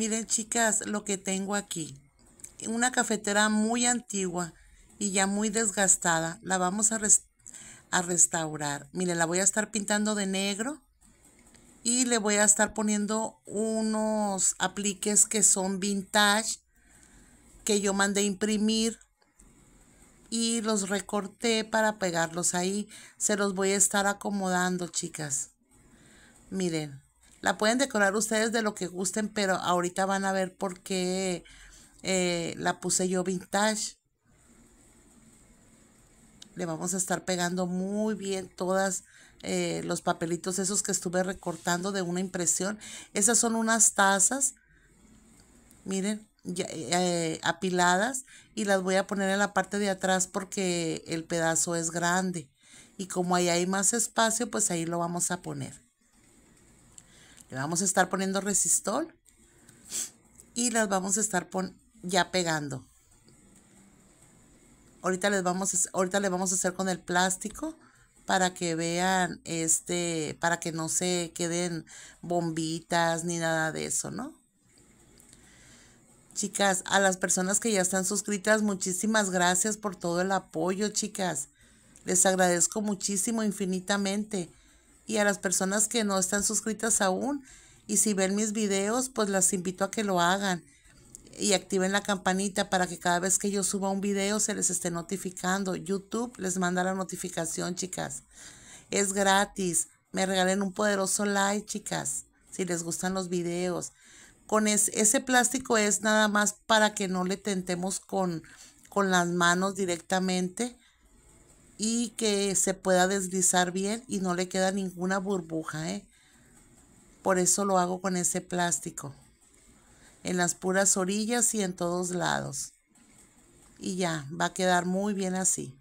Miren chicas lo que tengo aquí. Una cafetera muy antigua y ya muy desgastada. La vamos a, restaurar. Miren, la voy a estar pintando de negro y le voy a estar poniendo unos apliques que son vintage que yo mandé imprimir y los recorté para pegarlos ahí. Se los voy a estar acomodando, chicas. Miren. La pueden decorar ustedes de lo que gusten, pero ahorita van a ver por qué eh, la puse yo vintage. Le vamos a estar pegando muy bien todas eh, los papelitos esos que estuve recortando de una impresión. Esas son unas tazas, miren, ya, eh, apiladas y las voy a poner en la parte de atrás porque el pedazo es grande. Y como ahí hay más espacio, pues ahí lo vamos a poner. Le vamos a estar poniendo resistol y las vamos a estar ya pegando. Ahorita les vamos ahorita le vamos a hacer con el plástico para que vean este para que no se queden bombitas ni nada de eso, ¿no? Chicas, a las personas que ya están suscritas, muchísimas gracias por todo el apoyo, chicas. Les agradezco muchísimo, infinitamente y a las personas que no están suscritas aún. Y si ven mis videos, pues las invito a que lo hagan y activen la campanita para que cada vez que yo suba un video se les esté notificando. YouTube les manda la notificación, chicas. Es gratis. Me regalen un poderoso like, chicas, si les gustan los videos. Con ese plástico es nada más para que no le tentemos con, con las manos directamente y que se pueda deslizar bien y no le queda ninguna burbuja, ¿eh? Por eso lo hago con ese plástico. En las puras orillas y en todos lados. Y ya, va a quedar muy bien así.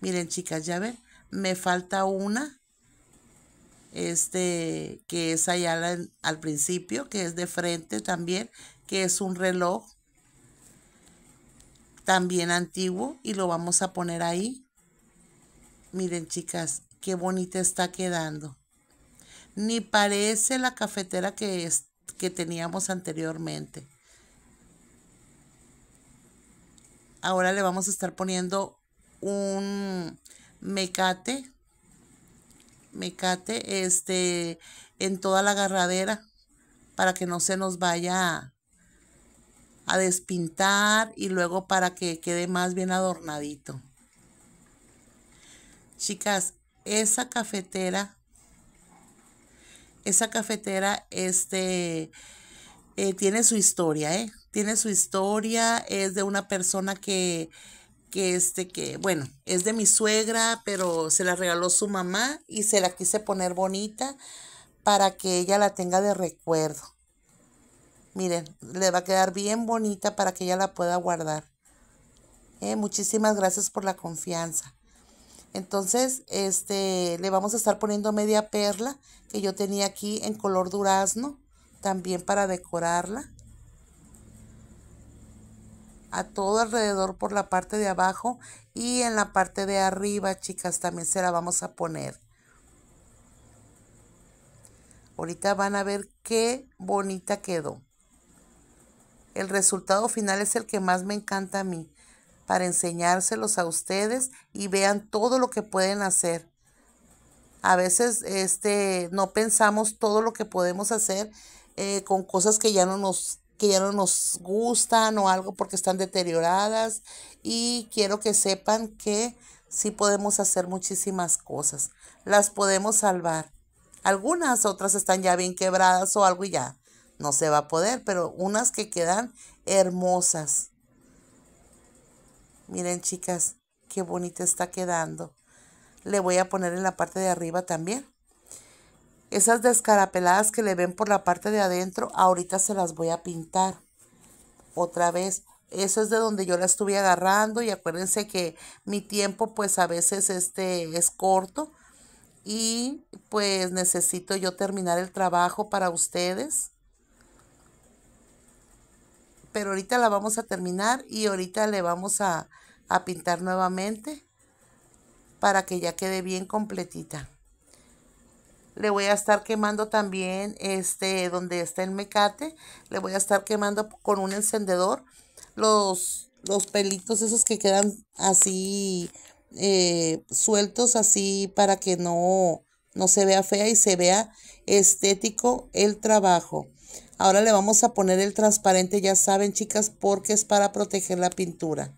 Miren, chicas, ya ven, me falta una. Este, que es allá al principio, que es de frente también, que es un reloj también antiguo y lo vamos a poner ahí Miren chicas, qué bonita está quedando. Ni parece la cafetera que, que teníamos anteriormente. Ahora le vamos a estar poniendo un mecate. Mecate este, en toda la agarradera para que no se nos vaya a despintar y luego para que quede más bien adornadito. Chicas, esa cafetera, esa cafetera, este, eh, tiene su historia, ¿eh? Tiene su historia, es de una persona que, que este, que, bueno, es de mi suegra, pero se la regaló su mamá y se la quise poner bonita para que ella la tenga de recuerdo. Miren, le va a quedar bien bonita para que ella la pueda guardar. Eh, muchísimas gracias por la confianza. Entonces, este, le vamos a estar poniendo media perla que yo tenía aquí en color durazno, también para decorarla. A todo alrededor por la parte de abajo y en la parte de arriba, chicas, también se la vamos a poner. Ahorita van a ver qué bonita quedó. El resultado final es el que más me encanta a mí para enseñárselos a ustedes y vean todo lo que pueden hacer. A veces este, no pensamos todo lo que podemos hacer eh, con cosas que ya no nos que ya no nos gustan o algo porque están deterioradas y quiero que sepan que sí podemos hacer muchísimas cosas. Las podemos salvar. Algunas otras están ya bien quebradas o algo y ya no se va a poder, pero unas que quedan hermosas. Miren chicas, qué bonita está quedando. Le voy a poner en la parte de arriba también. Esas descarapeladas que le ven por la parte de adentro, ahorita se las voy a pintar. Otra vez, eso es de donde yo la estuve agarrando y acuérdense que mi tiempo pues a veces este es corto y pues necesito yo terminar el trabajo para ustedes pero ahorita la vamos a terminar y ahorita le vamos a, pintar nuevamente para que ya quede bien completita. Le voy a estar quemando también este donde está el mecate. Le voy a estar quemando con un encendedor los, los pelitos esos que quedan así eh, sueltos así para que no, no se vea fea y se vea estético el trabajo. Ahora le vamos a poner el transparente, ya saben chicas, porque es para proteger la pintura.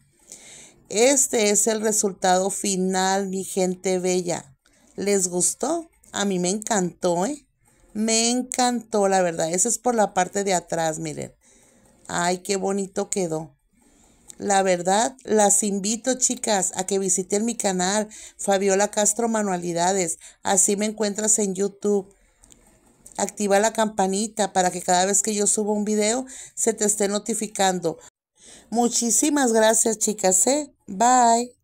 Este es el resultado final, mi gente bella. ¿Les gustó? A mí me encantó, ¿eh? Me encantó, la verdad. Ese es por la parte de atrás, miren. Ay, qué bonito quedó. La verdad, las invito, chicas, a que visiten mi canal, Fabiola Castro Manualidades. Así me encuentras en YouTube activa la campanita para que cada vez que yo suba un video se te esté notificando. Muchísimas gracias chicas, ¿eh? Bye.